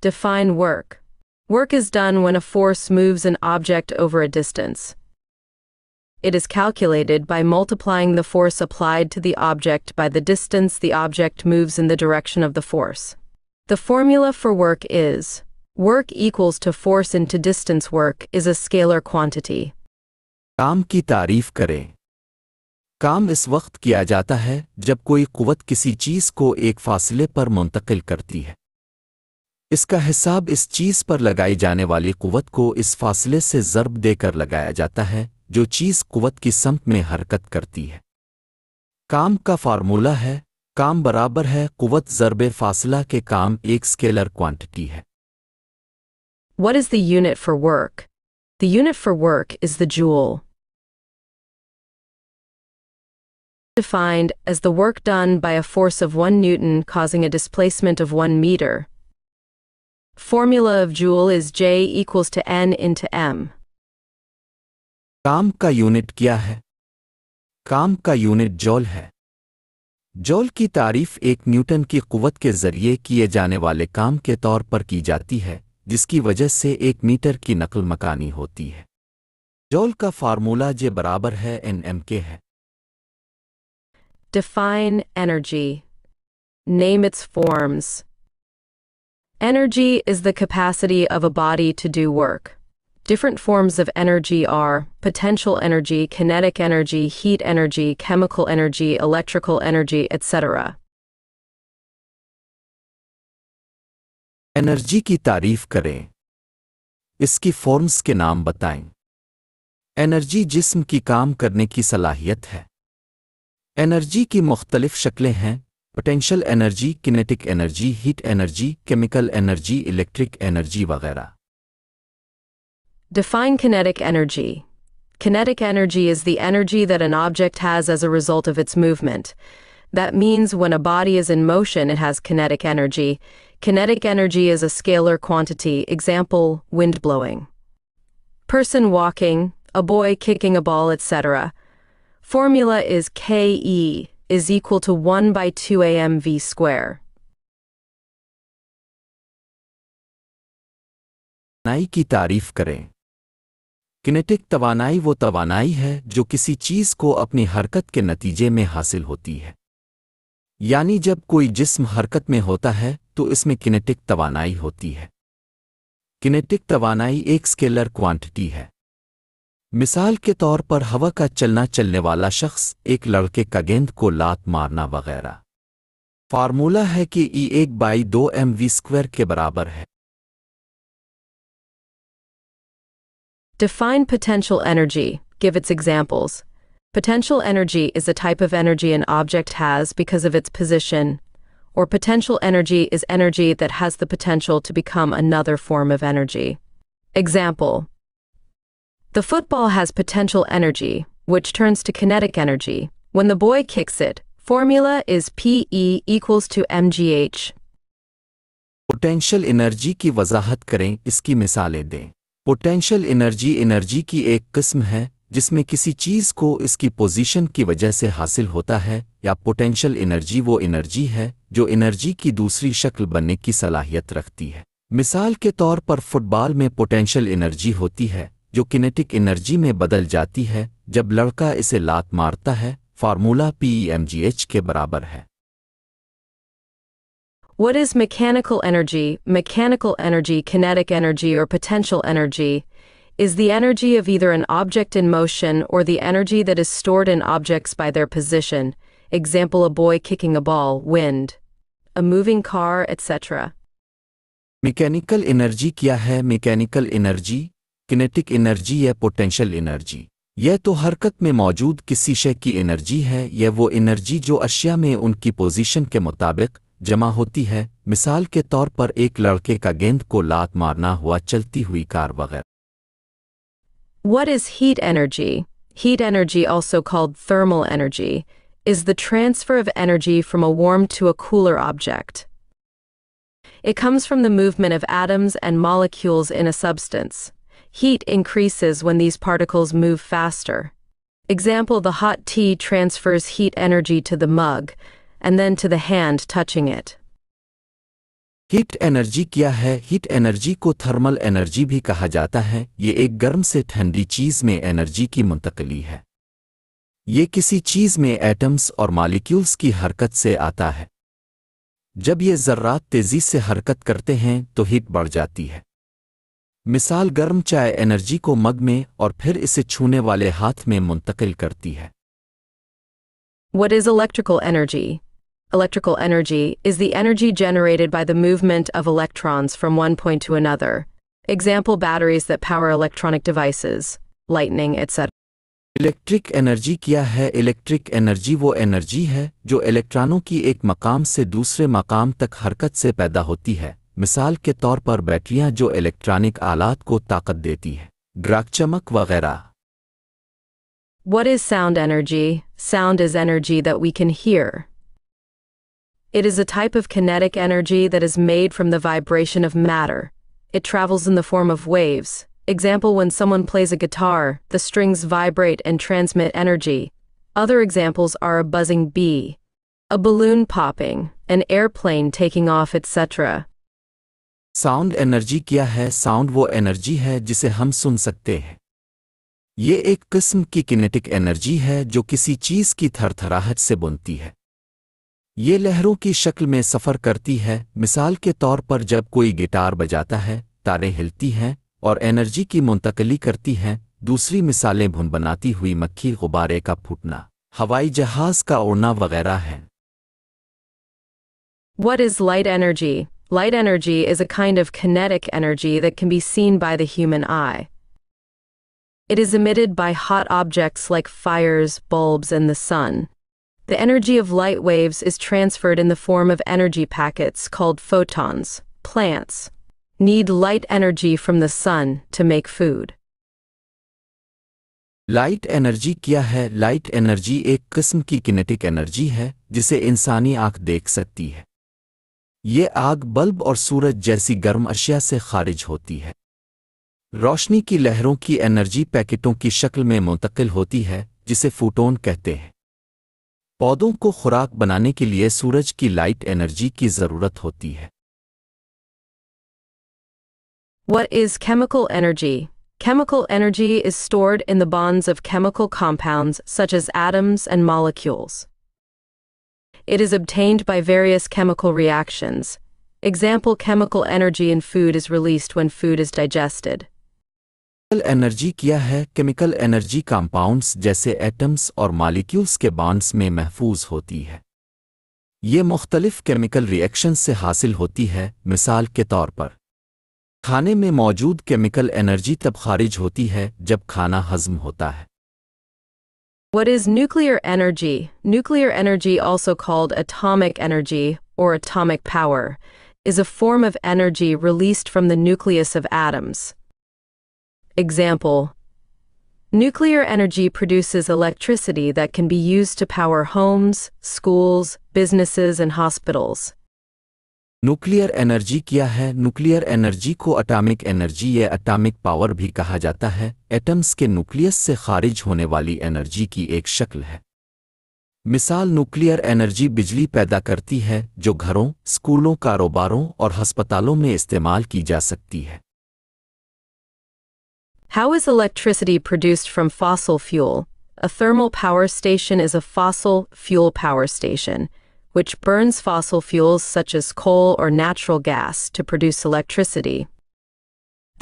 Define work. Work is done when a force moves an object over a distance. It is calculated by multiplying the force applied to the object by the distance the object moves in the direction of the force. The formula for work is work equals to force into distance work is a scalar quantity. काम की तारीफ करें काम इस वक्त किया जाता है जब कोई कुवत किसी चीज को एक फासले पर मुंतकिल करती है इसका हिसाब इस चीज पर लगाई जाने वाली कुवत को इस फासले से जरब देकर लगाया जाता है जो चीज कुवत की संप में हरकत करती है काम का फार्मूला है काम बराबर है कुवत जरब फासला के काम एक स्केलर क्वांटिटी है what is the unit for work the unit for work is the joule defined as the work done by a force of 1 newton causing a displacement of 1 meter Formula of joule is J equals to N into M. काम का unit क्या है काम का unit जॉल है जॉल की तारीफ एक न्यूटन की कुवत के जरिए किए जाने वाले काम के तौर पर की जाती है जिसकी वजह से एक मीटर की नकल मकानी होती है जॉल का फार्मूला जे बराबर है एन एम के है define energy name its forms Energy is the capacity of a body to do work. Different forms of energy are potential energy, kinetic energy, heat energy, chemical energy, electrical energy, etc. Energy की तारीफ करें इसकी forms के नाम बताएं energy जिस्म की काम करने की सलाहियत है एनर्जी की मुख्तलिफ शक्लें हैं Potential energy, kinetic energy, heat energy, chemical energy, electric energy, वगैरह Define kinetic energy. Kinetic energy is the energy that an object has as a result of its movement. That means when a body is in motion, it has kinetic energy. Kinetic energy is a scalar quantity, example, wind blowing. Person walking, a boy kicking a ball, etc. Formula is KE, is equal to 1 by 2 V square. नाई की तारीफ करें kinetic तवानाई वो तवानाई है जो किसी चीज को अपनी हरकत के नतीजे में हासिल होती है यानी जब कोई जिस्म हरकत में होता है तो इसमें किनेटिक तवानाई होती है किनेटिक तवानाई एक स्केलर क्वांटिटी है मिसाल के तौर पर हवा का चलना चलने वाला शख्स एक लड़के का गेंद को लात मारना वगैरह फार्मूला है कि ई e एक बाई दो एम वी स्क्वेयर के बराबर है define potential energy give its examples potential energy is a type of energy an object has because of its position और potential energy is energy that has the potential to become another form of energy example The football has potential energy, which turns to kinetic energy. When the boy kicks it, formula is PE equals to MGH. Potential energy की वजाहत करें इसकी मिसालें दें potential energy energy की एक किस्म है जिसमें किसी चीज़ को इसकी पोजीशन की वजह से हासिल होता है या पोटेंशियल एनर्जी वो एनर्जी है जो एनर्जी की दूसरी शक्ल बनने की सलाहियत रखती है मिसाल के तौर पर फुटबॉल में पोटेंशियल एनर्जी होती है what is mechanical energy? Mechanical energy, kinetic energy, or potential energy is the energy of either an object in motion or the energy that is stored in objects by their position. Example a boy kicking a ball, wind, a moving car, etc. Mechanical energy क्या है Mechanical energy. Kinetic energy या potential energy यह तो हरकत में मौजूद किसी शय की एनर्जी है यह वो एनर्जी जो अशिया में उनकी पोजीशन के मुताबिक जमा होती है मिसाल के तौर पर एक लड़के का गेंद को लात मारना हुआ चलती हुई कार वगैरह what is heat energy heat energy also called thermal energy is the transfer of energy from a warm to a cooler object it comes from the movement of atoms and molecules in a substance. Heat increases when these particles move faster. Example, the hot tea transfers heat energy to the mug and then to the hand touching it. Heat energy क्या है heat energy को thermal energy भी कहा जाता है ये एक गर्म से ठंडी चीज़ में एनर्जी की मुंतकली है ये किसी चीज़ में एटम्स और मालिक्यूल्स की हरकत से आता है जब ये ज़र्रात तेज़ी से हरकत करते हैं तो हीट बढ़ जाती है मिसाल गर्म चाय एनर्जी को मग में और फिर इसे छूने वाले हाथ में मुंतकिल करती है What is electrical energy? Electrical energy is the energy generated by the movement of electrons from one point to another. Example batteries that power electronic devices, lightning, etc. Electric energy क्या है इलेक्ट्रिक एनर्जी वो energy है जो इलेक्ट्रॉनों की एक मकाम से दूसरे मकाम तक हरकत से पैदा होती है What is sound energy? Sound is energy that we can hear. It is a type of kinetic energy that is made from the vibration of matter. It travels in the form of waves. Example when someone plays a guitar, the strings vibrate and transmit energy. Other examples are a buzzing bee, a balloon popping, an airplane taking off, etc. Sound energy क्या है sound वो energy है जिसे हम सुन सकते हैं ये एक किस्म की किनेटिक एनर्जी है जो किसी चीज़ की थरथराहट से बुनती है ये लहरों की शक्ल में सफ़र करती है मिसाल के तौर पर जब कोई गिटार बजाता है तारें हिलती हैं और एनर्जी की मुंतकली करती हैं दूसरी मिसालें भुन बनाती हुई मक्खी गुब्बारे का फूटना हवाई जहाज का उड़ना वगैरह है what is light energy Light energy is a kind of kinetic energy that can be seen by the human eye. It is emitted by hot objects like fires, bulbs, and the sun. The energy of light waves is transferred in the form of energy packets called photons. Plants need light energy from the sun to make food. Light energy क्या है Light energy एक किस्म की kinetic energy है जिसे इंसानी आंख देख सकती है ये आग बल्ब और सूरज जैसी गर्म अशिया से खारिज होती है रोशनी की लहरों की एनर्जी पैकेटों की शक्ल में मुंतकिल होती है जिसे फोटोन कहते हैं पौधों को खुराक बनाने के लिए सूरज की लाइट एनर्जी की जरूरत होती है what is chemical energy chemical energy is stored in the bonds of chemical compound such as atoms and molecules It is obtained by various chemical reactions. Example chemical energy in food is released when food is digested. Chemical energy kya hai? Chemical energy compounds jaise atoms aur molecules ke bonds mein mehfooz hoti hai. Ye chemical reactions se hasil hoti hai, misal ke taur par. Khane mein maujood chemical energy tab kharij hoti hai jab khana hazm hota hai. What is nuclear energy? Nuclear energy, also called atomic energy or atomic power, is a form of energy released from the nucleus of atoms. Example Nuclear energy produces electricity that can be used to power homes, schools, businesses, and hospitals. Nuclear energy क्या है nuclear energy को atomic energy या atomic power भी कहा जाता है atoms के nucleus से खारिज होने वाली एनर्जी की एक शक्ल है मिसाल न्यूक्लियर एनर्जी बिजली पैदा करती है जो घरों स्कूलों कारोबारों और अस्पतालों में इस्तेमाल की जा सकती है how is electricity produced from fossil fuel a thermal power station is a fossil fuel power station which burns fossil fuels such as coal or natural gas to produce electricity.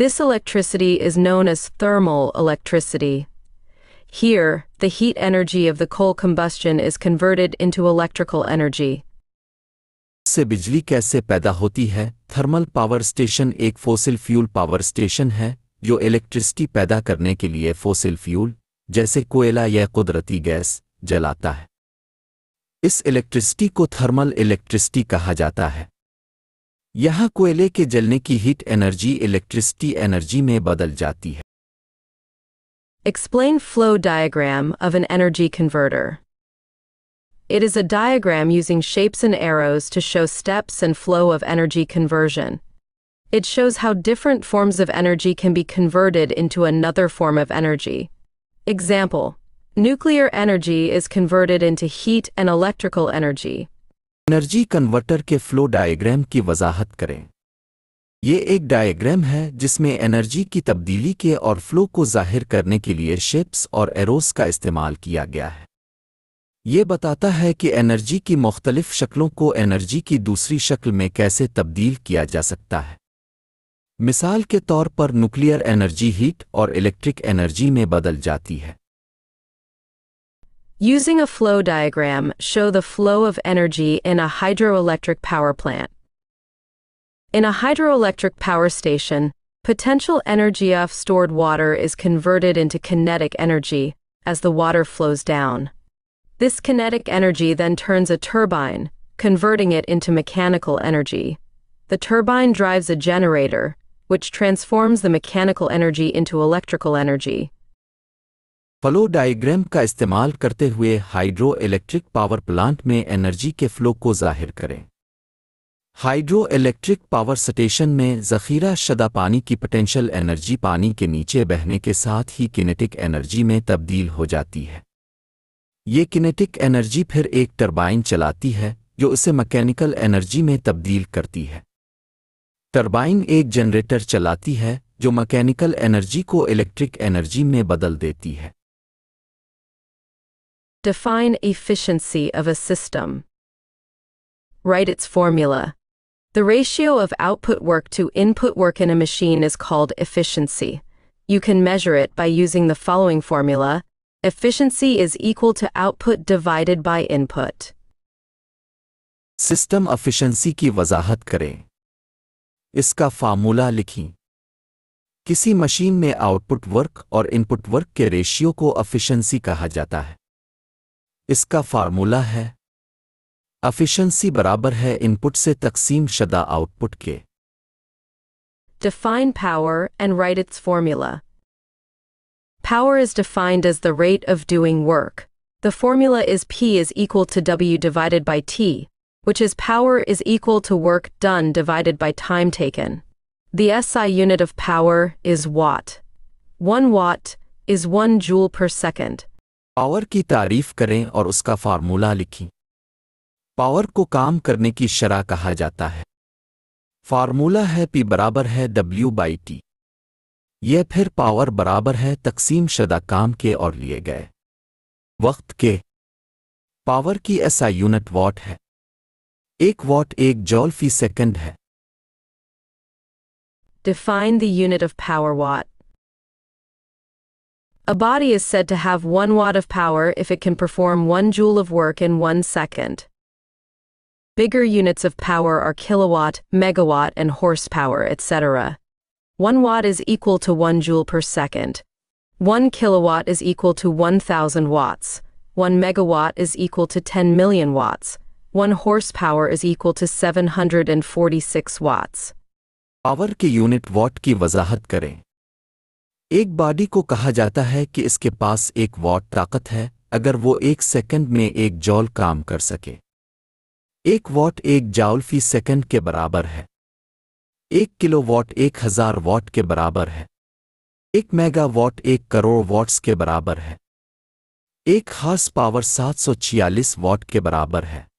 This electricity is known as thermal electricity. Here, the heat energy of the coal combustion is converted into electrical energy. से बिजली कैसे पैदा होती है thermal power station एक fossil fuel power station है जो electricity पैदा करने के लिए फोसिल फ्यूल जैसे कोयला या कुदरती गैस जलाता है इस इलेक्ट्रिसिटी को थर्मल इलेक्ट्रिसिटी कहा जाता है यहां कोयले के जलने की हीट एनर्जी इलेक्ट्रिसिटी एनर्जी में बदल जाती है explain flow diagram of an energy converter it is a diagram using shapes and arrows to show steps and flow of energy conversion it shows how different forms of energy can be be converted into another form of energy Example Nuclear energy is converted into heat and electrical energy. Energy converter के flow diagram की वजाहत करें ये एक diagram है जिसमें energy की तब्दीली के और फ्लो को जाहिर करने के लिए शिप्स और एरोस का इस्तेमाल किया गया है ये बताता है कि एनर्जी की मुख्तलिफ शक्लों को एनर्जी की दूसरी शक्ल में कैसे तब्दील किया जा सकता है मिसाल के तौर पर न्यूक्लियर एनर्जी हीट और इलेक्ट्रिक एनर्जी में बदल जाती है Using a flow diagram, show the flow of energy in a hydroelectric power plant. In a hydroelectric power station, potential energy of stored water is converted into kinetic energy as the water flows down. This kinetic energy then turns a turbine, converting it into mechanical energy. The turbine drives a generator, which transforms the mechanical energy into electrical energy. Flow diagram का इस्तेमाल करते हुए hydroelectric power plant में energy के flow को जाहिर करें hydro hydroelectric power station में जखीरा शदा पानी की पोटेंशियल एनर्जी पानी के नीचे बहने के साथ ही किनेटिक एनर्जी में तब्दील हो जाती है ये किनेटिक एनर्जी फिर एक टरबाइन चलाती है जो इसे मैकेनिकल एनर्जी में तब्दील करती है टरबाइन एक जनरेटर चलाती है जो मैकेनिकल एनर्जी को इलेक्ट्रिक एनर्जी में बदल देती है Define efficiency of a system. Write its formula. The ratio of output work to input work in a machine is called efficiency. You can measure it by using the following formula. Efficiency is equal to output divided by input. System efficiency की वजाहत करें इसका formula लिखें किसी machine में output work और input work के ratio को efficiency कहा जाता है इसका फार्मूला है efficiency बराबर है इनपुट से तकसीम शदा output Define power and write its formula. Power is defined as the rate of doing work. The formula is P is equal to W divided by T, which is power is equal to work done divided by time taken. The SI unit of power is watt. One watt is one joule per second. Power की तारीफ करें और उसका formula लिखें power को काम करने की शरह कहा जाता है फार्मूला है पी बराबर है डब्ल्यू बाई टी यह फिर पावर बराबर है तकसीम शदा काम के और लिए गए वक्त के पावर की ऐसा यूनिट वॉट है एक वॉट एक जॉल फी सेकंड है define the unit of power watt A body is said to have one watt of power if it can perform one joule of work in one second. Bigger units of power are kilowatt, megawatt, and horsepower, etc. One watt is equal to one joule per second. One kilowatt is equal to 1,000 watts. One megawatt is equal to 10 million watts. One horsepower is equal to 746 watts. Power के unit watt की वजाहत करें एक body को कहा जाता है कि इसके पास एक वॉट ताकत है अगर वो एक सेकंड में एक जॉल काम कर सके एक वॉट एक जाउल फी सेकंड के बराबर है एक किलो वॉट एक हजार वॉट के बराबर है एक मेगा वॉट एक करोड़ वॉट्स के बराबर है एक हार्स पावर सात सौ छियालीस वॉट के बराबर है